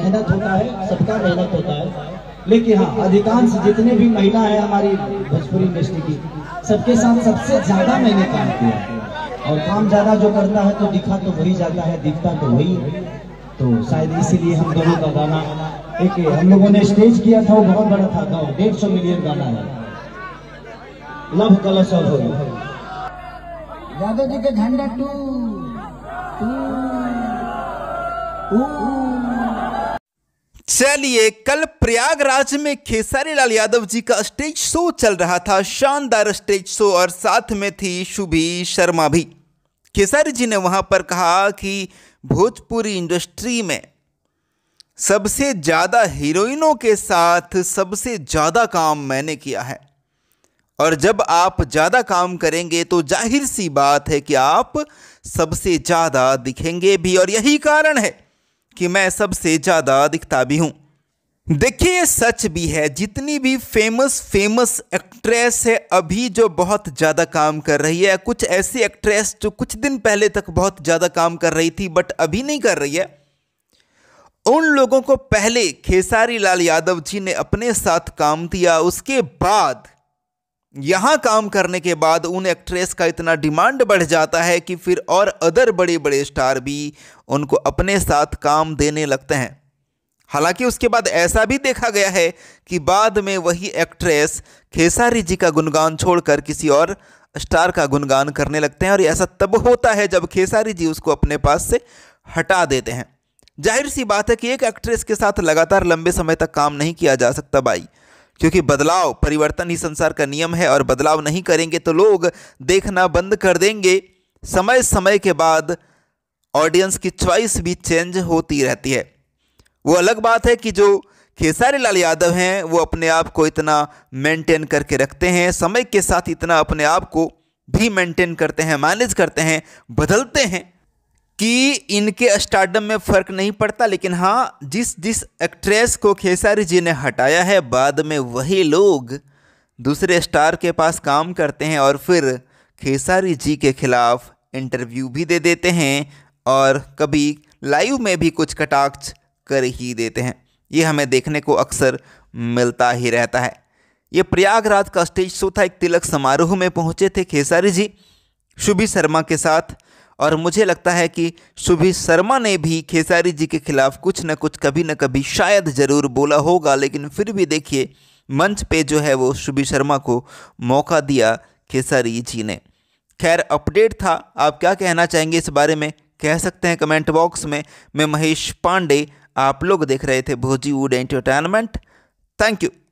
मेहनत होता है सबका मेहनत होता है लेकिन हाँ अधिकांश जितने भी महिला है हमारी भोजपुरी इंडस्ट्री की सबके साथ सबसे ज्यादा मैंने काम किया और काम ज्यादा जो करता है तो दिखा तो वही जाता है दिखता तो वही तो शायद इसीलिए हम दोनों का गाना एक हम लोगों ने स्टेज किया था वो बहुत बड़ा था गाँव डेढ़ सौ मिलियन गाना है लव कलश और यादव जी के झंडा टू टू चलिए कल प्रयागराज में खेसारी लाल यादव जी का स्टेज शो चल रहा था शानदार स्टेज शो और साथ में थी शुभी शर्मा भी खेसारी जी ने वहां पर कहा कि भोजपुरी इंडस्ट्री में सबसे ज़्यादा हीरोइनों के साथ सबसे ज़्यादा काम मैंने किया है और जब आप ज़्यादा काम करेंगे तो जाहिर सी बात है कि आप सबसे ज़्यादा दिखेंगे भी और यही कारण है कि मैं सबसे ज़्यादा दिखता भी हूँ देखिए ये सच भी है जितनी भी फेमस फेमस एक्ट्रेस है अभी जो बहुत ज़्यादा काम कर रही है कुछ ऐसी एक्ट्रेस जो कुछ दिन पहले तक बहुत ज़्यादा काम कर रही थी बट अभी नहीं कर रही है उन लोगों को पहले खेसारी लाल यादव जी ने अपने साथ काम दिया उसके बाद यहाँ काम करने के बाद उन एक्ट्रेस का इतना डिमांड बढ़ जाता है कि फिर और अदर बड़े बड़े स्टार भी उनको अपने साथ काम देने लगते हैं हालांकि उसके बाद ऐसा भी देखा गया है कि बाद में वही एक्ट्रेस खेसारी जी का गुणगान छोड़कर किसी और स्टार का गुणगान करने लगते हैं और ऐसा तब होता है जब खेसारी जी उसको अपने पास से हटा देते हैं जाहिर सी बात है कि एक एक्ट्रेस के साथ लगातार लंबे समय तक काम नहीं किया जा सकता भाई क्योंकि बदलाव परिवर्तन ही संसार का नियम है और बदलाव नहीं करेंगे तो लोग देखना बंद कर देंगे समय समय के बाद ऑडियंस की च्वाइस भी चेंज होती रहती है वो अलग बात है कि जो खेसारी लाल यादव हैं वो अपने आप को इतना मेंटेन करके रखते हैं समय के साथ इतना अपने आप को भी मेंटेन करते हैं मैनेज करते हैं बदलते हैं कि इनके स्टार्डम में फ़र्क नहीं पड़ता लेकिन हाँ जिस जिस एक्ट्रेस को खेसारी जी ने हटाया है बाद में वही लोग दूसरे स्टार के पास काम करते हैं और फिर खेसारी जी के खिलाफ इंटरव्यू भी दे देते हैं और कभी लाइव में भी कुछ कटाक्ष कर ही देते हैं ये हमें देखने को अक्सर मिलता ही रहता है ये प्रयागराज का स्टेज शो था एक तिलक समारोह में पहुंचे थे खेसारी जी शुभी शर्मा के साथ और मुझे लगता है कि सुभी शर्मा ने भी खेसारी जी के खिलाफ कुछ न कुछ कभी न कभी शायद ज़रूर बोला होगा लेकिन फिर भी देखिए मंच पे जो है वो सुभी शर्मा को मौका दिया खेसारी जी ने खैर अपडेट था आप क्या कहना चाहेंगे इस बारे में कह सकते हैं कमेंट बॉक्स में मैं महेश पांडे आप लोग देख रहे थे भोजी वुड एंटरटेनमेंट थैंक यू